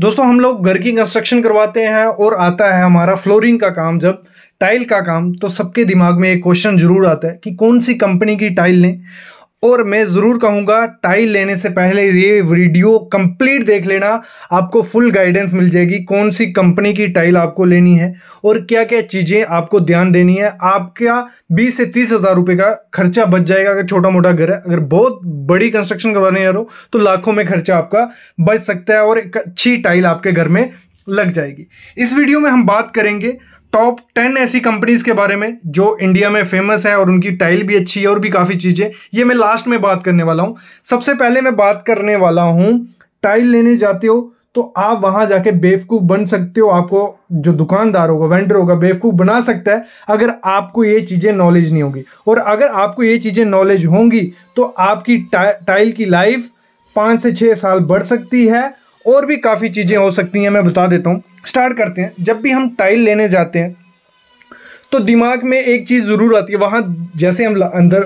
दोस्तों हम लोग घर की कंस्ट्रक्शन करवाते हैं और आता है हमारा फ्लोरिंग का काम जब टाइल का काम तो सबके दिमाग में एक क्वेश्चन जरूर आता है कि कौन सी कंपनी की टाइल लें और मैं ज़रूर कहूँगा टाइल लेने से पहले ये वीडियो कंप्लीट देख लेना आपको फुल गाइडेंस मिल जाएगी कौन सी कंपनी की टाइल आपको लेनी है और क्या क्या चीज़ें आपको ध्यान देनी है आपका बीस से तीस हज़ार रुपये का खर्चा बच जाएगा अगर छोटा मोटा घर है अगर बहुत बड़ी कंस्ट्रक्शन करवाने जा रहे हो तो लाखों में खर्चा आपका बच सकता है और एक अच्छी टाइल आपके घर में लग जाएगी इस वीडियो में हम बात करेंगे टॉप टेन ऐसी कंपनीज के बारे में जो इंडिया में फेमस है और उनकी टाइल भी अच्छी है और भी काफ़ी चीज़ें ये मैं लास्ट में बात करने वाला हूँ सबसे पहले मैं बात करने वाला हूँ टाइल लेने जाते हो तो आप वहां जाके बेवकूफ बन सकते हो आपको जो दुकानदार होगा वेंडर होगा बेवकूफ बना सकता है अगर आपको ये चीज़ें नॉलेज नहीं होगी और अगर आपको ये चीज़ें नॉलेज होंगी तो आपकी टा, टाइल की लाइफ पाँच से छः साल बढ़ सकती है और भी काफ़ी चीज़ें हो सकती हैं मैं बता देता हूँ स्टार्ट करते हैं जब भी हम टाइल लेने जाते हैं तो दिमाग में एक चीज़ ज़रूर आती है वहाँ जैसे हम अंदर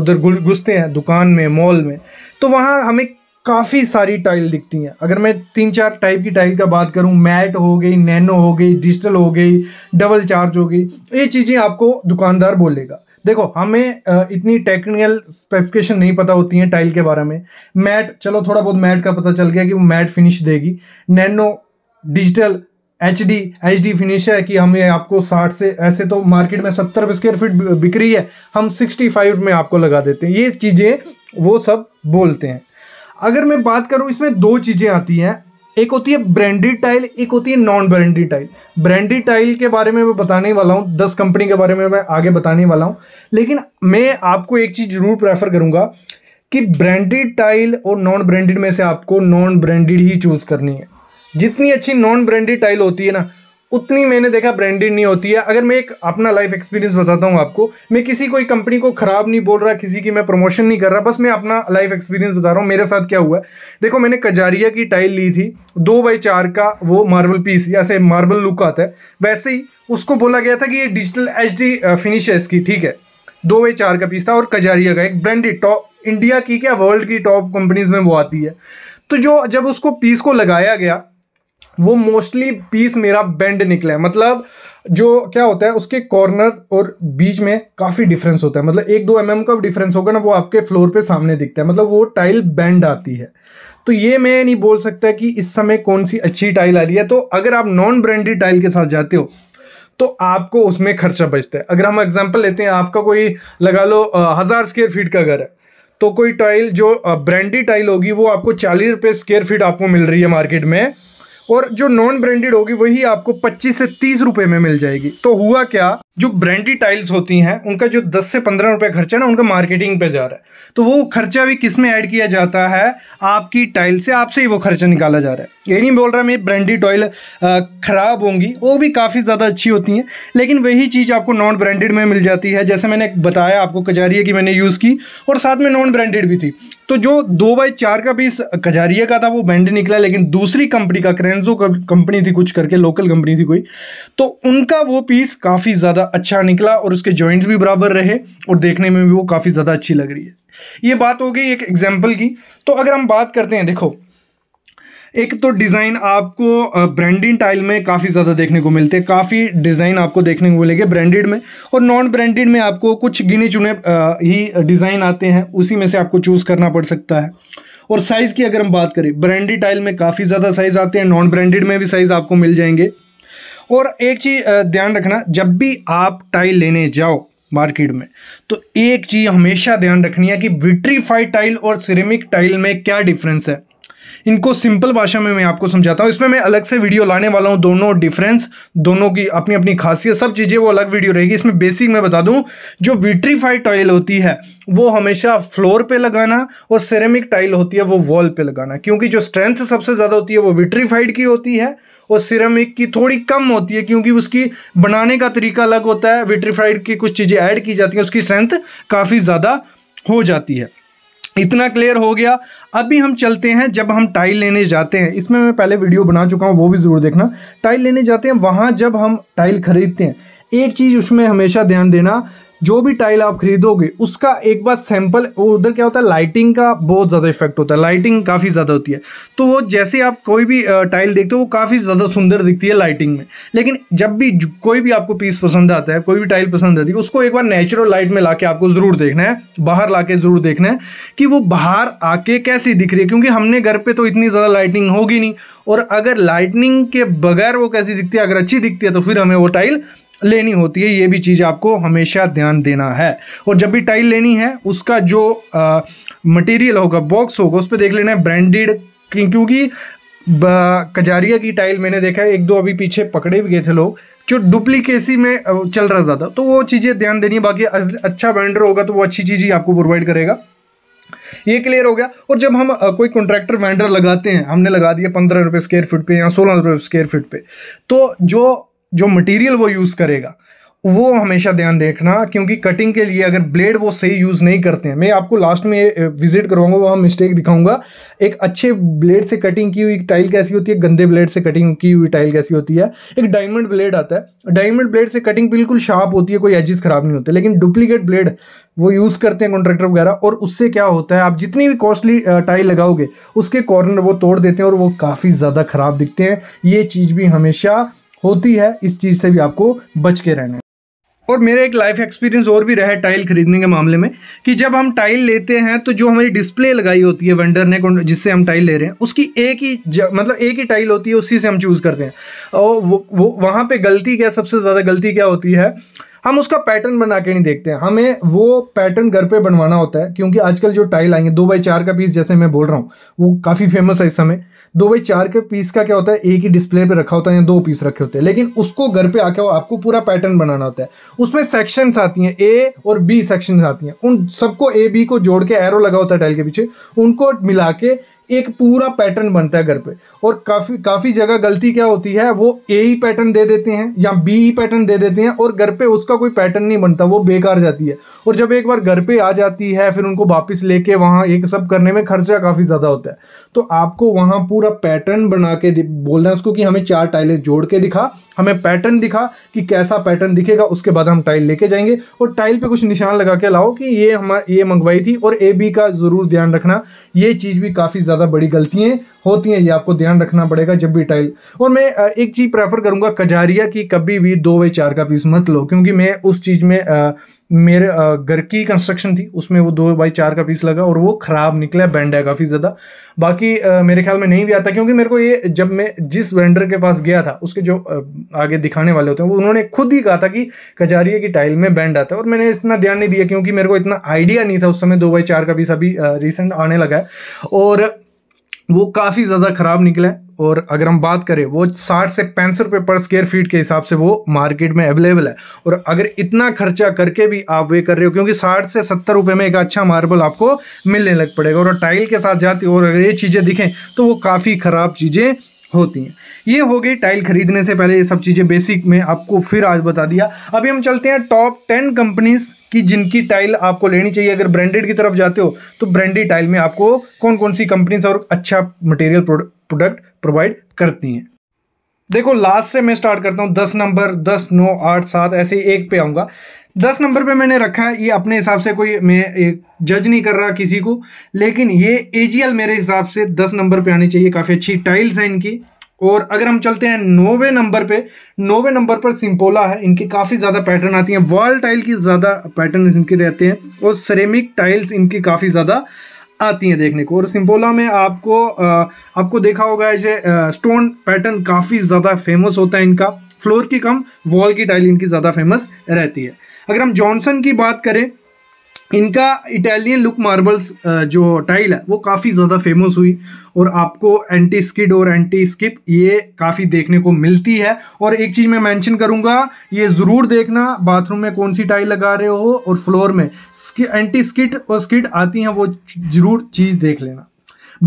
उधर घुसते हैं दुकान में मॉल में तो वहाँ हमें काफ़ी सारी टाइल दिखती हैं अगर मैं तीन चार टाइप की टाइल का बात करूं मैट हो गई नैनो हो गई डिजिटल हो गई डबल चार्ज हो गई ये चीज़ें आपको दुकानदार बोलेगा देखो हमें इतनी टेक्निकल स्पेसिफिकेशन नहीं पता होती हैं टाइल के बारे में मैट चलो थोड़ा बहुत मैट का पता चल गया कि वो मैट फिनिश देगी nano digital H D H D finish है कि हमें आपको साठ से ऐसे तो मार्केट में सत्तर स्क्वायर फीट बिक रही है हम सिक्सटी फाइव में आपको लगा देते हैं ये चीज़ें वो सब बोलते हैं अगर मैं बात करूँ इसमें दो चीज़ें आती हैं एक होती है ब्रांडेड टाइल एक होती है non branded tile branded tile के बारे में मैं बताने वाला हूँ दस कंपनी के बारे में मैं आगे बताने वाला हूँ लेकिन मैं आपको एक चीज़ ज़रूर प्रेफर करूँगा कि ब्रांडेड टाइल और नॉन ब्रांडेड में से आपको नॉन ब्रांडेड ही चूज़ करनी है जितनी अच्छी नॉन ब्रांडेड टाइल होती है ना उतनी मैंने देखा ब्रांडेड नहीं होती है अगर मैं एक अपना लाइफ एक्सपीरियंस बताता हूँ आपको मैं किसी कोई कंपनी को ख़राब नहीं बोल रहा किसी की मैं प्रमोशन नहीं कर रहा बस मैं अपना लाइफ एक्सपीरियंस बता रहा हूँ मेरे साथ क्या हुआ देखो मैंने कजारिया की टाइल ली थी दो बाई चार का वो मार्बल पीस जैसे मार्बल लुक आता है वैसे ही उसको बोला गया था कि ये डिजिटल एच फिनिश है इसकी ठीक है दो बाई चार का पीस था और कजारिया का एक ब्रांडेड टॉप इंडिया की क्या वर्ल्ड की टॉप कंपनीज में वो आती है तो जो जब उसको पीस को लगाया गया वो मोस्टली पीस मेरा बेंड निकला है मतलब जो क्या होता है उसके कॉर्नर और बीच में काफ़ी डिफरेंस होता है मतलब एक दो एम mm का डिफरेंस होगा ना वो आपके फ्लोर पे सामने दिखता है मतलब वो टाइल बेंड आती है तो ये मैं नहीं बोल सकता कि इस समय कौन सी अच्छी टाइल आ रही है तो अगर आप नॉन ब्रांडेड टाइल के साथ जाते हो तो आपको उसमें खर्चा बचता है अगर हम एग्जाम्पल लेते हैं आपका कोई लगा लो हज़ार स्क्वेयर फीट का घर है तो कोई टाइल जो ब्रांडी टाइल होगी वो आपको चालीस रुपये स्क्वेयर फीट आपको मिल रही है मार्केट में और जो नॉन ब्रांडेड होगी वही आपको पच्चीस से तीस रुपये में मिल जाएगी तो हुआ क्या जो ब्रांडी टाइल्स होती हैं उनका जो 10 से 15 रुपए खर्चा है ना उनका मार्केटिंग पे जा रहा है तो वो खर्चा भी किस में ऐड किया जाता है आपकी टाइल से आपसे ही वो खर्चा निकाला जा रहा है ये नहीं बोल रहा मैं ब्रांडी टॉयल ख़राब होंगी वो भी काफ़ी ज़्यादा अच्छी होती हैं लेकिन वही चीज़ आपको नॉन ब्रांडेड में मिल जाती है जैसे मैंने बताया आपको कजारिया की मैंने यूज़ की और साथ में नॉन ब्रांडेड भी थी तो जो दो बाई चार का पीस कजारिया का था वो ब्रांड निकला लेकिन दूसरी कंपनी का क्रेंजो कंपनी थी कुछ करके लोकल कंपनी थी कोई तो उनका वो पीस काफ़ी ज़्यादा अच्छा निकला और उसके जॉइंट्स भी बराबर रहे और देखने में भी वो काफ़ी ज़्यादा अच्छी लग रही है ये बात हो गई एक एग्जाम्पल की तो अगर हम बात करते हैं देखो एक तो डिज़ाइन आपको ब्रांडिंग टाइल में काफ़ी ज़्यादा देखने को मिलते हैं काफ़ी डिज़ाइन आपको देखने को मिलेंगे ब्रांडेड में और नॉन ब्रांडेड में आपको कुछ गिने चुने ही डिज़ाइन आते हैं उसी में से आपको चूज़ करना पड़ सकता है और साइज़ की अगर हम बात करें ब्रांडेड टाइल में काफ़ी ज़्यादा साइज़ आते हैं नॉन ब्रांडेड में भी साइज़ आपको मिल जाएंगे और एक चीज़ ध्यान रखना जब भी आप टाइल लेने जाओ मार्केट में तो एक चीज़ हमेशा ध्यान रखनी है कि विट्रीफाइड टाइल और सिरेमिक टाइल में क्या डिफरेंस है इनको सिंपल भाषा में मैं आपको समझाता हूँ इसमें मैं अलग से वीडियो लाने वाला हूँ दोनों डिफरेंस दोनों की अपनी अपनी खासियत सब चीज़ें वो अलग वीडियो रहेगी इसमें बेसिक मैं बता दूँ जो विट्रीफाइड टाइल होती है वो हमेशा फ्लोर पे लगाना और सेरेमिक टाइल होती है वो वॉल पे लगाना क्योंकि जो स्ट्रेंथ सबसे ज़्यादा होती है वो विट्रीफाइड की होती है और सिरेमिक की थोड़ी कम होती है क्योंकि उसकी बनाने का तरीका अलग होता है विट्रीफाइड की कुछ चीज़ें ऐड की जाती हैं उसकी स्ट्रेंथ काफ़ी ज़्यादा हो जाती है इतना क्लियर हो गया अभी हम चलते हैं जब हम टाइल लेने जाते हैं इसमें मैं पहले वीडियो बना चुका हूँ वो भी ज़रूर देखना टाइल लेने जाते हैं वहाँ जब हम टाइल खरीदते हैं एक चीज़ उसमें हमेशा ध्यान देना जो भी टाइल आप खरीदोगे उसका एक बार सैंपल वो उधर क्या होता है लाइटिंग का बहुत ज़्यादा इफेक्ट होता है लाइटिंग काफ़ी ज़्यादा होती है तो वो जैसे आप कोई भी टाइल देखते हो वो काफ़ी ज़्यादा सुंदर दिखती है लाइटिंग में लेकिन जब भी कोई भी आपको पीस पसंद आता है कोई भी टाइल पसंद आती है उसको एक बार नेचुरल लाइट में ला आपको ज़रूर देखना है बाहर ला ज़रूर देखना है कि वो बाहर आके कैसी दिख रही है क्योंकि हमने घर पर तो इतनी ज़्यादा लाइटिंग होगी नहीं और अगर लाइटनिंग के बगैर वो कैसी दिखती है अगर अच्छी दिखती है तो फिर हमें वो टाइल लेनी होती है ये भी चीज़ आपको हमेशा ध्यान देना है और जब भी टाइल लेनी है उसका जो मटेरियल होगा बॉक्स होगा उस पर देख लेना है ब्रांडेड क्योंकि कजारिया की टाइल मैंने देखा है एक दो अभी पीछे पकड़े भी गए थे लोग जो डुप्लीकेसी में चल रहा ज़्यादा तो वो चीज़ें ध्यान देनी है बाकी अच्छा वेंडर होगा तो वो अच्छी चीज़ ही आपको प्रोवाइड करेगा ये क्लियर हो गया और जब हम कोई कॉन्ट्रैक्टर वेंडर लगाते हैं हमने लगा दिया पंद्रह रुपये स्क्वायर फीट पे या सोलह रुपये स्क्वायर फीट पे तो जो जो मटेरियल वो यूज़ करेगा वो हमेशा ध्यान देखना क्योंकि कटिंग के लिए अगर ब्लेड वो सही यूज़ नहीं करते हैं मैं आपको लास्ट में विजिट करवाऊंगा वहाँ मिस्टेक दिखाऊंगा एक अच्छे ब्लेड से कटिंग की हुई टाइल कैसी होती है गंदे ब्लेड से कटिंग की हुई टाइल कैसी होती है एक डायमंड ब्लेड आता है डायमंड ब्लेड से कटिंग बिल्कुल शार्प होती है कोई एजिस ख़राब नहीं होते लेकिन डुप्लीकेट ब्लेड वो यूज़ करते हैं कॉन्ट्रैक्टर वगैरह और उससे क्या होता है आप जितनी भी कॉस्टली टाइल लगाओगे उसके कॉर्नर वो तोड़ देते हैं और वो काफ़ी ज़्यादा ख़राब दिखते हैं ये चीज़ भी हमेशा होती है इस चीज़ से भी आपको बच के रहना है और मेरा एक लाइफ एक्सपीरियंस और भी रहा है टाइल खरीदने के मामले में कि जब हम टाइल लेते हैं तो जो हमारी डिस्प्ले लगाई होती है वेंडर ने जिससे हम टाइल ले रहे हैं उसकी एक ही मतलब एक ही टाइल होती है उसी से हम चूज़ करते हैं और वो, वो वहाँ पर गलती क्या सबसे ज़्यादा गलती क्या होती है हम उसका पैटर्न बना के नहीं देखते हैं हमें वो पैटर्न घर पे बनवाना होता है क्योंकि आजकल जो टाइल आई है दो बाई चार का पीस जैसे मैं बोल रहा हूँ वो काफ़ी फेमस है इस समय दो बाई चार के पीस का क्या होता है एक ही डिस्प्ले पे रखा होता है या दो पीस रखे होते हैं लेकिन उसको घर पे आके आपको पूरा पैटर्न बनाना होता है उसमें सेक्शंस आती हैं ए और बी सेक्शंस आती हैं उन सबको ए बी को जोड़ के एरो लगा होता है टाइल के पीछे उनको मिला के एक पूरा पैटर्न बनता है घर पे और काफ़ी काफ़ी जगह गलती क्या होती है वो ए ही पैटर्न दे देते हैं या बी ही पैटर्न दे देते हैं और घर पे उसका कोई पैटर्न नहीं बनता वो बेकार जाती है और जब एक बार घर पे आ जाती है फिर उनको वापस लेके वहाँ एक सब करने में खर्चा काफ़ी ज़्यादा होता है तो आपको वहाँ पूरा पैटर्न बना के बोलना है उसको कि हमें चार टाइलें जोड़ के दिखा हमें पैटर्न दिखा कि कैसा पैटर्न दिखेगा उसके बाद हम टाइल लेके जाएंगे और टाइल पे कुछ निशान लगा के लाओ कि ये हमारे ये मंगवाई थी और ए बी का ज़रूर ध्यान रखना ये चीज़ भी काफ़ी ज़्यादा बड़ी गलतियाँ होती हैं ये आपको ध्यान रखना पड़ेगा जब भी टाइल और मैं एक चीज़ प्रेफर करूँगा कजारिया की कभी भी दो बाई चार का पीस मत लो क्योंकि मैं उस चीज़ में मेरे घर की कंस्ट्रक्शन थी उसमें वो दो बाई चार का पीस लगा और वो ख़राब निकला बैंड है काफ़ी ज़्यादा बाकी मेरे ख्याल में नहीं भी आता क्योंकि मेरे को ये जब मैं जिस वेंडर के पास गया था उसके जो आगे दिखाने वाले होते हैं वो उन्होंने खुद ही कहा था कि कजारिया की टाइल में बैंड आता है और मैंने इतना ध्यान नहीं दिया क्योंकि मेरे को इतना आइडिया नहीं था उस समय दो बाई चार का पीस अभी रिसेंट आने लगा है और वो काफ़ी ज़्यादा ख़राब निकला है और अगर हम बात करें वो साठ से पैंसठ रुपये पर स्क्वेयर फीट के हिसाब से वो मार्केट में अवेलेबल है और अगर इतना खर्चा करके भी आप वे कर रहे हो क्योंकि साठ से सत्तर रुपये में एक अच्छा मार्बल आपको मिलने लग पड़ेगा और टाइल के साथ जाती और अगर ये चीज़ें दिखें तो वो काफ़ी ख़राब चीज़ें होती हैं ये हो गई टाइल खरीदने से पहले ये सब चीज़ें बेसिक में आपको फिर आज बता दिया अभी हम चलते हैं टॉप टेन कंपनीज की जिनकी टाइल आपको लेनी चाहिए अगर ब्रांडेड की तरफ जाते हो तो ब्रांडेड टाइल में आपको कौन कौन सी कंपनीज और अच्छा मटेरियल प्रोडक्ट प्रोवाइड करती हैं देखो लास्ट से मैं स्टार्ट करता हूँ दस नंबर दस नौ आठ सात ऐसे एक पे आऊँगा दस नंबर पे मैंने रखा है ये अपने हिसाब से कोई मैं जज नहीं कर रहा किसी को लेकिन ये एजीएल मेरे हिसाब से दस नंबर पे आनी चाहिए काफ़ी अच्छी टाइल्स हैं इनकी और अगर हम चलते हैं नौवे नंबर पे नौवे नंबर पर सिंपोला है इनकी काफ़ी ज़्यादा पैटर्न आती हैं वॉल टाइल की ज़्यादा पैटर्न इनके रहते हैं और सरेमिक टाइल्स इनकी काफ़ी ज़्यादा आती हैं देखने को और सिंपोला में आपको आ, आपको देखा होगा ऐसे स्टोन पैटर्न काफ़ी ज़्यादा फेमस होता है इनका फ्लोर की कम वॉल की टाइल इनकी ज़्यादा फेमस रहती है अगर हम जॉनसन की बात करें इनका इटालियन लुक मार्बल्स जो टाइल है वो काफ़ी ज़्यादा फेमस हुई और आपको एंटी स्किड और एंटी स्किप ये काफ़ी देखने को मिलती है और एक चीज़ मैं मेंशन करूँगा ये ज़रूर देखना बाथरूम में कौन सी टाइल लगा रहे हो और फ्लोर में एंटी स्किड और स्किड आती हैं वो ज़रूर चीज़ देख लेना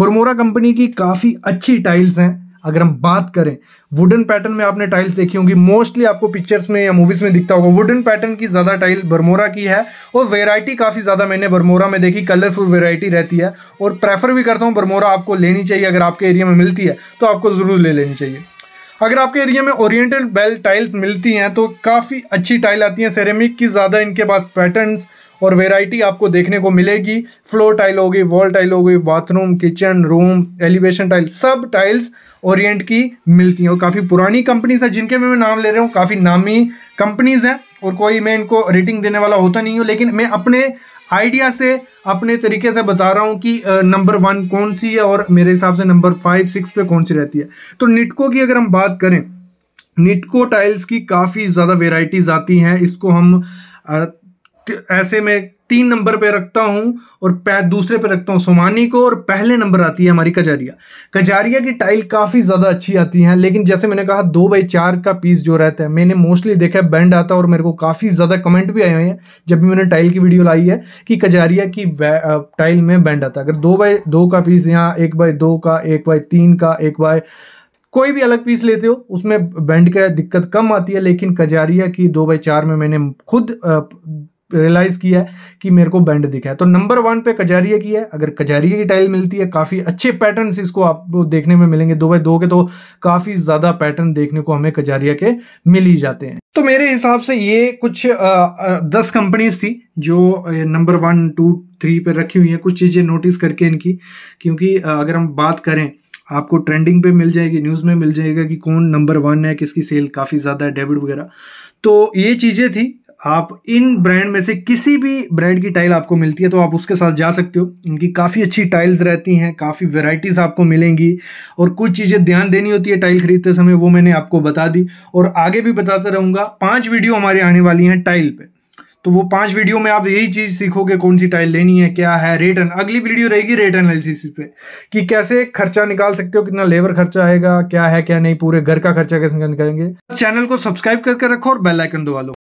बरमोरा कंपनी की काफ़ी अच्छी टाइल्स हैं अगर हम बात करें वुडन पैटर्न में आपने टाइल्स देखी होंगी मोस्टली आपको पिक्चर्स में या मूवीज़ में दिखता होगा वुडन पैटर्न की ज़्यादा टाइल बरमोरा की है और वेरायटी काफ़ी ज़्यादा मैंने बरमोरा में देखी कलरफुल वेराइटी रहती है और प्रेफर भी करता हूँ बरमोरा आपको लेनी चाहिए अगर आपके एरिया में मिलती है तो आपको ज़रूर ले लेनी चाहिए अगर आपके एरिया में ओरिएंटल बेल टाइल्स मिलती हैं तो काफ़ी अच्छी टाइल आती हैं सेरेमिक की ज़्यादा इनके पास पैटर्न्स और वेराइटी आपको देखने को मिलेगी फ्लोर टाइल होगी वॉल टाइल होगी bathroom kitchen room elevation tile सब टाइल्स ओरिएंट की मिलती हैं और काफ़ी पुरानी कंपनीज हैं जिनके मैं नाम ले रहा हूँ काफ़ी नामी कंपनीज़ हैं और कोई मैं इनको रेटिंग देने वाला होता नहीं हूँ लेकिन मैं अपने आइडिया से अपने तरीके से बता रहा हूँ कि नंबर वन कौन सी है और मेरे हिसाब से नंबर फाइव सिक्स पे कौन सी रहती है तो निटको की अगर हम बात करें निटको टाइल्स की काफ़ी ज़्यादा वेराइटीज़ आती हैं इसको हम ऐसे में तीन नंबर पे रखता हूँ और दूसरे पे रखता हूँ सोमानी को और पहले नंबर आती है हमारी कजारिया कजारिया की टाइल काफ़ी ज़्यादा अच्छी आती है लेकिन जैसे मैंने कहा दो बाई चार का पीस जो रहता है मैंने मोस्टली देखा है बैंड आता है और मेरे को काफ़ी ज़्यादा कमेंट भी आए हुए हैं जब भी मैंने टाइल की वीडियो लाई है कि कजारिया की टाइल में बैंड आता है अगर दो बाई दो का पीस यहाँ एक बाई दो का एक बाई तीन का एक बाय कोई भी अलग पीस लेते हो उसमें बैंड का दिक्कत कम आती है लेकिन कजारिया की दो बाई चार में मैंने खुद रियलाइज़ किया है कि मेरे को बैंड दिखा है तो नंबर वन पे कजारिया की है अगर कजारिया की टाइल मिलती है काफ़ी अच्छे पैटर्न इसको आपको देखने में मिलेंगे दो बाई दो के तो काफ़ी ज़्यादा पैटर्न देखने को हमें कजारिया के मिल ही जाते हैं तो मेरे हिसाब से ये कुछ आ, आ, दस कंपनीज थी जो नंबर वन टू थ्री पे रखी हुई है कुछ चीज़ें नोटिस करके इनकी क्योंकि अगर हम बात करें आपको ट्रेंडिंग पे मिल जाएगी न्यूज़ में मिल जाएगा कि कौन नंबर वन है किसकी सेल काफ़ी ज़्यादा है डेबिट वगैरह तो ये चीज़ें थी आप इन ब्रांड में से किसी भी ब्रांड की टाइल आपको मिलती है तो आप उसके साथ जा सकते हो इनकी काफ़ी अच्छी टाइल्स रहती हैं काफ़ी वेराइटीज़ आपको मिलेंगी और कुछ चीज़ें ध्यान देनी होती है टाइल खरीदते समय वो मैंने आपको बता दी और आगे भी बताता रहूँगा पाँच वीडियो हमारी आने वाली हैं टाइल पर तो वो पांच वीडियो में आप यही चीज सीखोगे कौन सी टाइल लेनी है क्या है रेट एन अगली वीडियो रहेगी रेट एनालिसिस पे कि कैसे खर्चा निकाल सकते हो कितना लेबर खर्चा आएगा क्या है क्या नहीं पूरे घर का खर्चा कैसे निकालेंगे चैनल को सब्सक्राइब करके रखो और बेल आइकन दबा लो